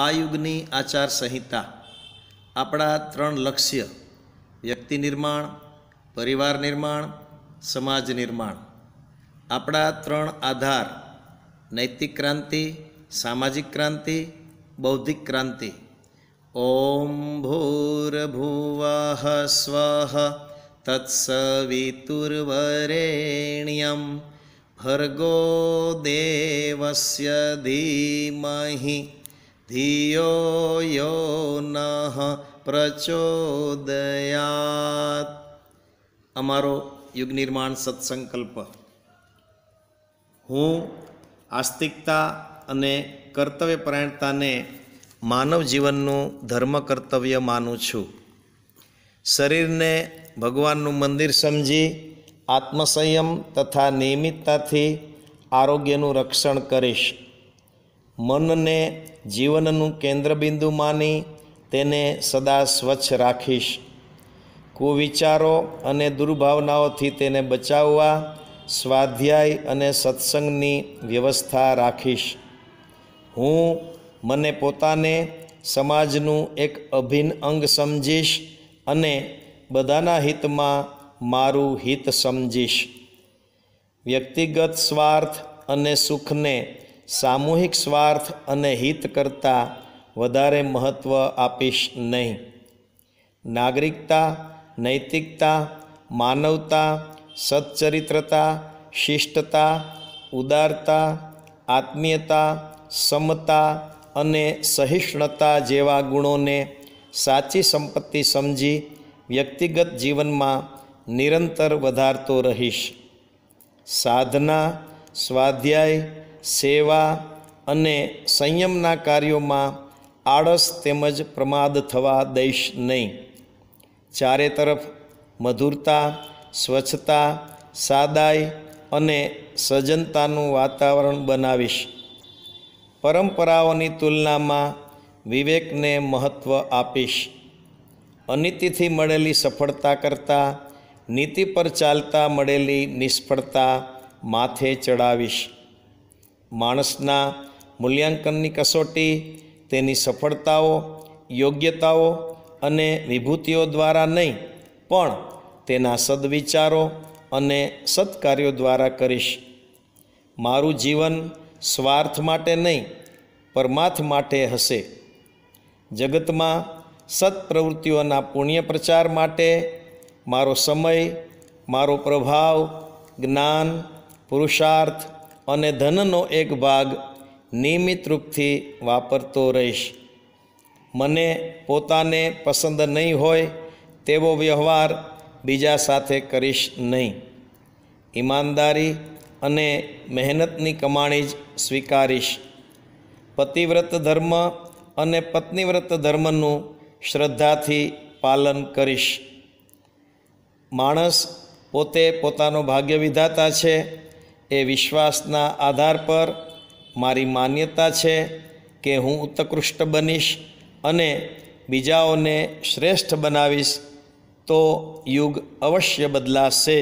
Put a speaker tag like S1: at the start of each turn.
S1: આ યુગની આચારસંહિતા આપણા ત્રણ લક્ષ્ય વ્યક્તિ નિર્માણ પરિવાર નિર્માણ સમાજ નિર્માણ આપણા ત્રણ આધાર નૈતિક ક્રાંતિ સામાજિક ક્રાંતિ બૌદ્ધિક ક્રાંતિ ઓમ ભૂર્ભુવઃ સ્વઃ તત્સવિતુર્વરેણ્યમ ભર્ગો દેવસ્ય ધીમહી ધિયો યો નઃ પ્રચોદયાત અમારો યુગ નિર્માણ સત્સંકલ્પ હું આસ્તિકતા અને કર્તવ્યપરાયણતાને માનવ જીવનનું ધર્મ કર્તવ્ય માનું છું શરીરને ભગવાનનું મંદિર સમજી આત્મસંયમ તથા નિયમિતતાથી આરોગ્યનું રક્ષણ કરીશ મનને જીવનનું કેન્દ્રબિંદુ માની તેને સદા સ્વચ્છ રાખીશ કુવિચારો અને દુર્ભાવનાઓથી તેને બચાવવા સ્વાધ્યાય અને સત્સંગની વ્યવસ્થા રાખીશ હું મને પોતાને સમાજનું એક અભિન્ન અંગ સમજીશ અને બધાના હિતમાં મારું હિત સમજીશ વ્યક્તિગત સ્વાર્થ અને સુખને સામૂહિક સ્વાર્થ અને હિત કરતાં વધારે મહત્ત્વ આપીશ નહીં નાગરિકતા નૈતિકતા માનવતા સચ્ચરિત્રતા શિષ્ટતા ઉદારતા આત્મીયતા સમતા અને સહિષ્ણુતા જેવા ગુણોને સાચી સંપત્તિ સમજી વ્યક્તિગત જીવનમાં નિરંતર વધારતો રહીશ સાધના સ્વાધ્યાય સેવા અને સંયમના કાર્યોમાં આળસ તેમજ પ્રમાદ થવા દઈશ નહીં ચારે તરફ મધુરતા સ્વચ્છતા સાદાઈ અને સજ્જનતાનું વાતાવરણ બનાવીશ પરંપરાઓની તુલનામાં વિવેકને મહત્ત્વ આપીશ અનિતિથી મળેલી સફળતા કરતાં નીતિ પર ચાલતા મળેલી નિષ્ફળતા માથે ચડાવીશ માણસના મૂલ્યાંકનની કસોટી તેની સફળતાઓ યોગ્યતાઓ અને વિભૂતિઓ દ્વારા નહીં પણ તેના સદવિચારો અને સત્કાર્યો દ્વારા કરીશ મારું જીવન સ્વાર્થ માટે નહીં પરમાર્થ માટે હશે જગતમાં પ્રવૃત્તિઓના પુણ્ય પ્રચાર માટે મારો સમય મારો પ્રભાવ જ્ઞાન પુરુષાર્થ અને ધનનો એક ભાગ નિયમિત રૂપથી વાપરતો રહીશ મને પોતાને પસંદ નહીં હોય તેવો વ્યવહાર બીજા સાથે કરીશ નહીં ઈમાનદારી અને મહેનતની કમાણી જ સ્વીકારીશ પતિવ્રત ધર્મ અને પત્નીવ્રત ધર્મનું શ્રદ્ધાથી પાલન કરીશ માણસ પોતે પોતાનો ભાગ્ય વિધાતા છે એ વિશ્વાસના આધાર પર મારી માન્યતા છે કે હું ઉત્કૃષ્ટ બનીશ અને બીજાઓને શ્રેષ્ઠ બનાવીશ તો યુગ અવશ્ય બદલાશે